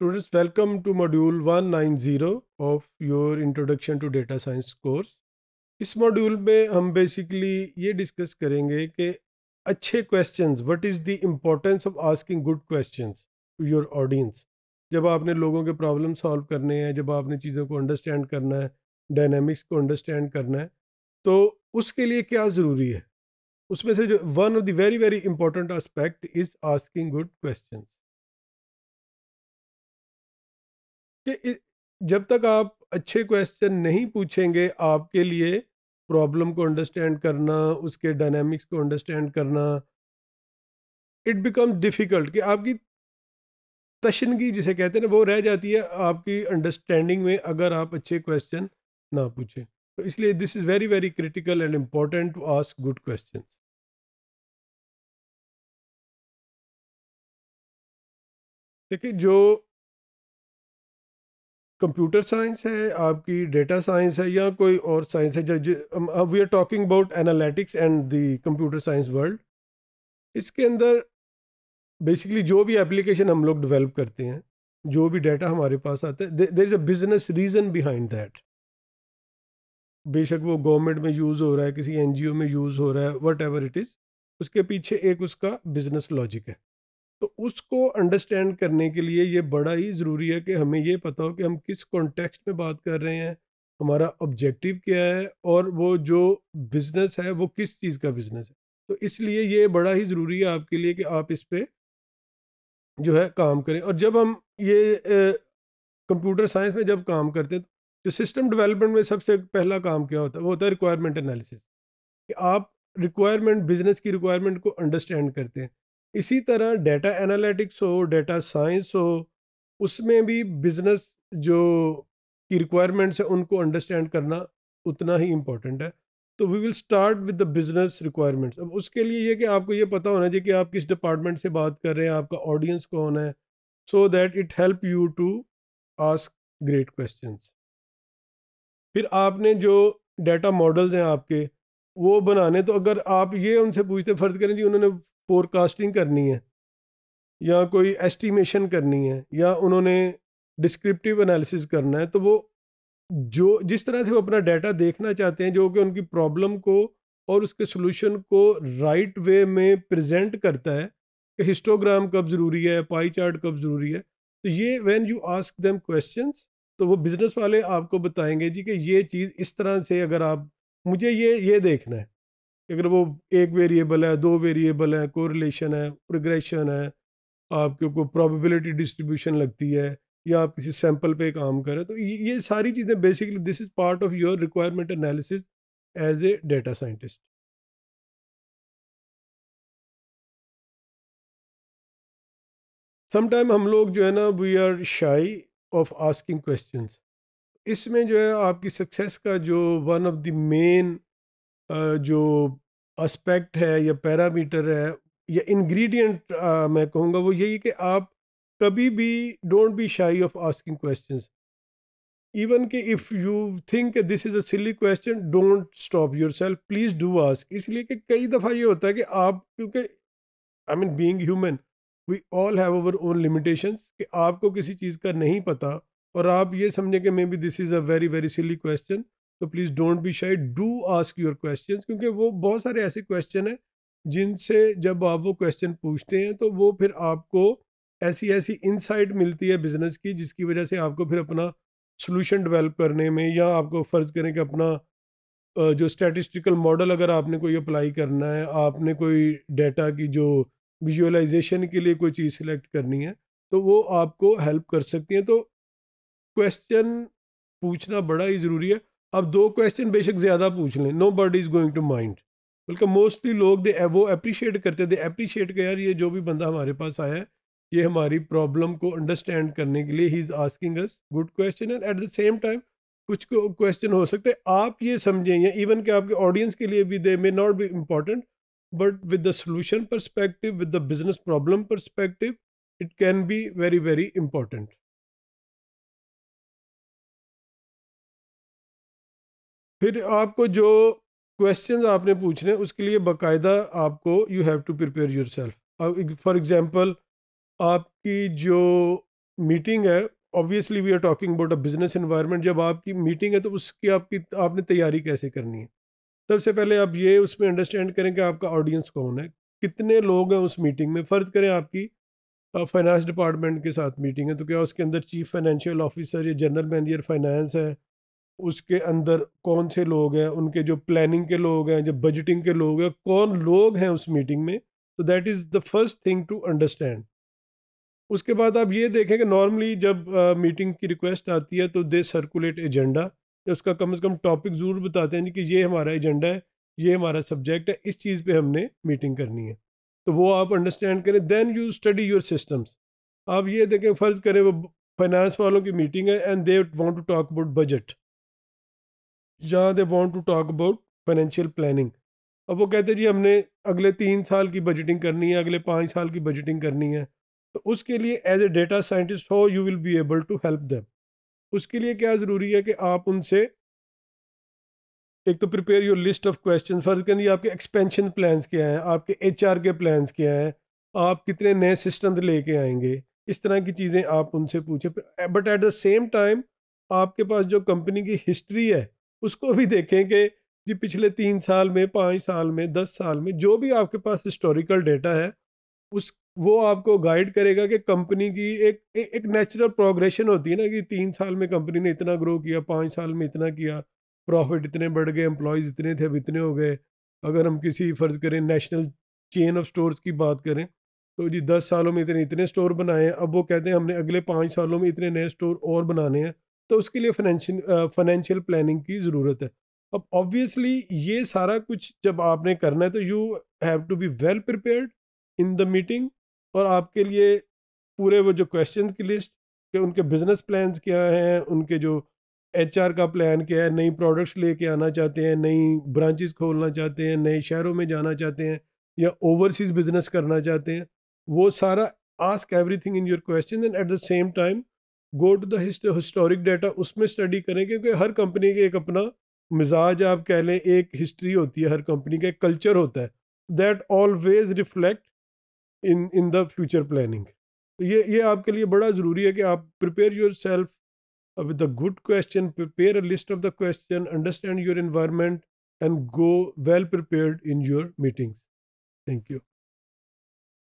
Students, welcome to module 190 of your introduction to data science course इस module में हम basically ये discuss करेंगे कि अच्छे questions what is the importance of asking good questions to your audience जब आपने लोगों के प्रॉब्लम सॉल्व करने हैं जब आपने चीज़ों को अंडरस्टैंड करना है डायनेमिक्स को अंडरस्टैंड करना है तो उसके लिए क्या ज़रूरी है उसमें से जो one of the very very important aspect is asking good questions कि जब तक आप अच्छे क्वेश्चन नहीं पूछेंगे आपके लिए प्रॉब्लम को अंडरस्टैंड करना उसके डायनेमिक्स को अंडरस्टैंड करना इट बिकम डिफ़िकल्ट कि आपकी तशनगी जिसे कहते हैं ना वो रह जाती है आपकी अंडरस्टैंडिंग में अगर आप अच्छे क्वेश्चन ना पूछें तो इसलिए this is very very critical and important to ask good question देखिए जो कंप्यूटर साइंस है आपकी डेटा साइंस है या कोई और साइंस है जब we are talking about analytics and the computer science world इसके अंदर बेसिकली जो भी एप्लीकेशन हम लोग डेवलप करते हैं जो भी डेटा हमारे पास आता है there is a business reason behind that बेशक वो गवर्नमेंट में यूज़ हो रहा है किसी एनजीओ में यूज़ हो रहा है वट एवर इट इज़ उसके पीछे एक उसका बिजनेस लॉजिक है तो उसको अंडरस्टैंड करने के लिए ये बड़ा ही ज़रूरी है कि हमें ये पता हो कि हम किस कॉन्टेक्स्ट में बात कर रहे हैं हमारा ऑब्जेक्टिव क्या है और वो जो बिज़नेस है वो किस चीज़ का बिज़नेस है तो इसलिए ये बड़ा ही ज़रूरी है आपके लिए कि आप इस पर जो है काम करें और जब हम ये कंप्यूटर साइंस में जब काम करते हैं जो सिस्टम डेवलपमेंट में सबसे पहला काम क्या होता है वो होता है रिक्वायरमेंट एनालिसिस कि आप रिक्वायरमेंट बिजनेस की रिक्वायरमेंट को अंडरस्टैंड करते हैं इसी तरह डेटा एनालिटिक्स हो डेटा साइंस हो उसमें भी बिजनेस जो की रिक्वायरमेंट्स है उनको अंडरस्टैंड करना उतना ही इम्पोर्टेंट है तो we will start with the business requirements अब उसके लिए ये कि आपको ये पता होना चाहिए कि आप किस डिपार्टमेंट से बात कर रहे हैं आपका ऑडियंस कौन है so that it help you to ask great question फिर आपने जो डाटा मॉडल्स हैं आपके वो बनाने तो अगर आप ये उनसे पूछते फ़र्ज़ करें जी उन्होंने फोरकास्टिंग करनी है या कोई एस्टिमेशन करनी है या उन्होंने डिस्क्रिप्टिव एनालिसिस करना है तो वो जो जिस तरह से वो अपना डाटा देखना चाहते हैं जो कि उनकी प्रॉब्लम को और उसके सोल्यूशन को राइट वे में प्रेजेंट करता है कि हिस्टोग्राम कब ज़रूरी है पाई चार्ट कब ज़रूरी है तो ये when you ask them questions तो वो बिज़नेस वाले आपको बताएंगे जी कि ये चीज़ इस तरह से अगर आप मुझे ये ये देखना है अगर वो एक वेरिएबल है दो वेरिएबल है कोरिलेशन है प्रोग्रेशन है आपके को प्रोबेबिलिटी डिस्ट्रीब्यूशन लगती है या आप किसी सैंपल पे काम करें तो ये सारी चीज़ें basically this is part of your requirement analysis as a data scientist sometime हम लोग जो है ना we are shy of asking questions इसमें जो है आपकी सक्सेस का जो वन ऑफ द मेन जो एस्पेक्ट है या पैरामीटर है या इंग्रेडिएंट मैं कहूँगा वो यही कि आप कभी भी don't be shy of asking questions even कि if you think this is a silly question don't stop yourself please do ask इसलिए कि कई दफ़ा ये होता है कि आप क्योंकि I mean being human we all have our own limitations कि आपको किसी चीज़ का नहीं पता और आप ये समझें कि maybe this is a very very silly question तो please don't be shy do ask your question क्योंकि वो बहुत सारे ऐसे क्वेश्चन हैं जिनसे जब आप वो क्वेश्चन पूछते हैं तो वो फिर आपको ऐसी ऐसी इनसाइट मिलती है बिज़नेस की जिसकी वजह से आपको फिर अपना सोल्यूशन डेवलप करने में या आपको फ़र्ज़ करें कि अपना जो स्टैटिस्टिकल मॉडल अगर आपने कोई अप्लाई करना है आपने कोई डेटा की जो विजुअलाइजेशन के लिए कोई चीज़ सिलेक्ट करनी है तो वो आपको हेल्प कर सकती हैं तो क्वेश्चन पूछना बड़ा ही ज़रूरी है अब दो क्वेश्चन बेशक ज़्यादा पूछ लें nobody is going to mind बल्कि मोस्टली लोग दे वो अप्रिशिएट करते दे अप्रिशिएट कर यार ये जो भी बंदा हमारे पास आया है ये हमारी प्रॉब्लम को अंडरस्टैंड करने के लिए ही is asking us good question and at the same time कुछ क्वेश्चन हो सकते हैं आप ये समझें या इवन कि आपके ऑडियंस के लिए भी they may not be important but with the solution perspective with the business problem perspective it can be very very important फिर आपको जो क्वेश्चन आपने पूछने उसके लिए बाकायदा आपको you have to prepare yourself for example आपकी जो मीटिंग है obviously we are talking about a business environment जब आपकी मीटिंग है तो उसकी आपकी आपने तैयारी कैसे करनी है सबसे पहले आप ये उसमें अंडरस्टैंड करें कि आपका ऑडियंस कौन है कितने लोग हैं उस मीटिंग में फ़र्ज़ करें आपकी फाइनेंस डिपार्टमेंट के साथ मीटिंग है तो क्या उसके अंदर चीफ फाइनेंशियल ऑफिसर या जनरल मैनेजर फाइनेंस है उसके अंदर कौन से लोग हैं उनके जो प्लानिंग के लोग हैं जो बजटिंग के लोग हैं कौन लोग हैं उस मीटिंग में तो that is the first thing to understand उसके बाद आप ये देखें कि नॉर्मली जब मीटिंग uh, की रिक्वेस्ट आती है तो दे सर्कुलेट एजेंडा उसका कम से कम टॉपिक ज़रूर बताते हैं कि ये हमारा एजेंडा है ये हमारा सब्जेक्ट है इस चीज़ पे हमने मीटिंग करनी है तो वो आप अंडरस्टैंड करें then you study your systems आप ये देखें फ़र्ज़ करें वो फाइनेंस वालों की मीटिंग है and they want to talk about budget जहाँ they want to talk about financial planning अब वो कहते जी हमने अगले तीन साल की बजटिंग करनी है अगले पाँच साल की बजटिंग करनी है तो उसके लिए एज ए डेटा साइंटिस्ट हो you will be able to help them उसके लिए क्या ज़रूरी है कि आप उनसे एक तो prepare your list of question फर्ज करिए आपके एक्सपेंशन प्लान्स क्या हैं आपके एच आर के प्लान्स क्या हैं आप कितने नए सिस्टम लेके आएंगे इस तरह की चीज़ें आप उनसे पूछें but at the same time आपके पास जो कंपनी की हिस्ट्री है उसको भी देखें कि जी पिछले तीन साल में पाँच साल में दस साल में जो भी आपके पास हिस्टोरिकल डेटा है उस वो आपको गाइड करेगा कि कंपनी की एक ए, एक नेचुरल प्रोग्रेशन होती है ना कि तीन साल में कंपनी ने इतना ग्रो किया पाँच साल में इतना किया प्रॉफिट इतने बढ़ गए एम्प्लॉयज़ इतने थे अब इतने हो गए अगर हम किसी फ़र्ज़ करें नेशनल चेन ऑफ स्टोर्स की बात करें तो जी दस सालों में इतने इतने स्टोर बनाए हैं अब वो कहते हैं हमने अगले पाँच सालों में इतने नए स्टोर और बनाने हैं तो उसके लिए फाइनेंशियल फाइनेंशियल प्लानिंग की ज़रूरत है अब ऑब्वियसली ये सारा कुछ जब आपने करना है तो you have to be well prepared in the meeting और आपके लिए पूरे वो जो क्वेश्चन की लिस्ट कि उनके बिजनेस प्लान्स क्या हैं उनके जो एच का प्लान क्या है नई प्रोडक्ट्स लेके आना चाहते हैं नई ब्रांचेस खोलना चाहते हैं नए शहरों में जाना चाहते हैं या ओवरसीज बिजनेस करना चाहते हैं वो सारा ask everything in your question and at the same time go to the historic data उसमें स्टडी करें क्योंकि हर कंपनी के एक अपना मिजाज आप कह लें एक हिस्ट्री होती है हर कंपनी का एक कल्चर होता है that always reflect in in the future planning ये ये आपके लिए बड़ा ज़रूरी है कि आप prepare yourself with a good question prepare a list of the question understand your environment and go well prepare in your meetings thank you